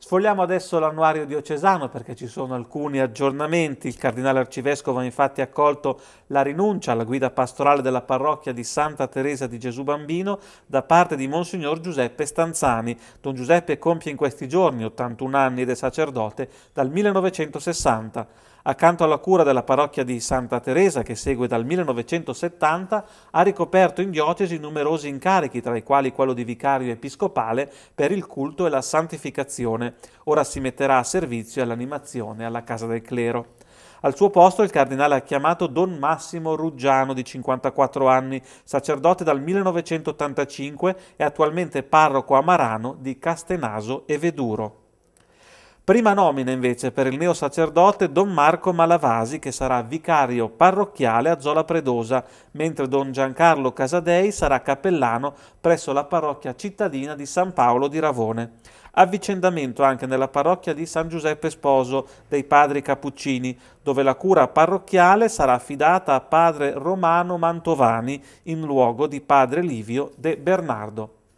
Sfogliamo adesso l'annuario diocesano perché ci sono alcuni aggiornamenti. Il cardinale arcivescovo ha infatti accolto la rinuncia alla guida pastorale della parrocchia di Santa Teresa di Gesù Bambino da parte di Monsignor Giuseppe Stanzani. Don Giuseppe compie in questi giorni 81 anni ed è sacerdote dal 1960. Accanto alla cura della parrocchia di Santa Teresa, che segue dal 1970, ha ricoperto in diocesi numerosi incarichi, tra i quali quello di vicario episcopale per il culto e la santificazione religione, ora si metterà a servizio e all'animazione alla casa del clero. Al suo posto il cardinale ha chiamato Don Massimo Ruggiano, di 54 anni, sacerdote dal 1985 e attualmente parroco a Marano di Castenaso e Veduro. Prima nomina invece per il neo sacerdote Don Marco Malavasi che sarà vicario parrocchiale a Zola Predosa, mentre Don Giancarlo Casadei sarà cappellano presso la parrocchia cittadina di San Paolo di Ravone. Avvicendamento anche nella parrocchia di San Giuseppe Sposo dei padri Cappuccini, dove la cura parrocchiale sarà affidata a padre Romano Mantovani in luogo di padre Livio de Bernardo.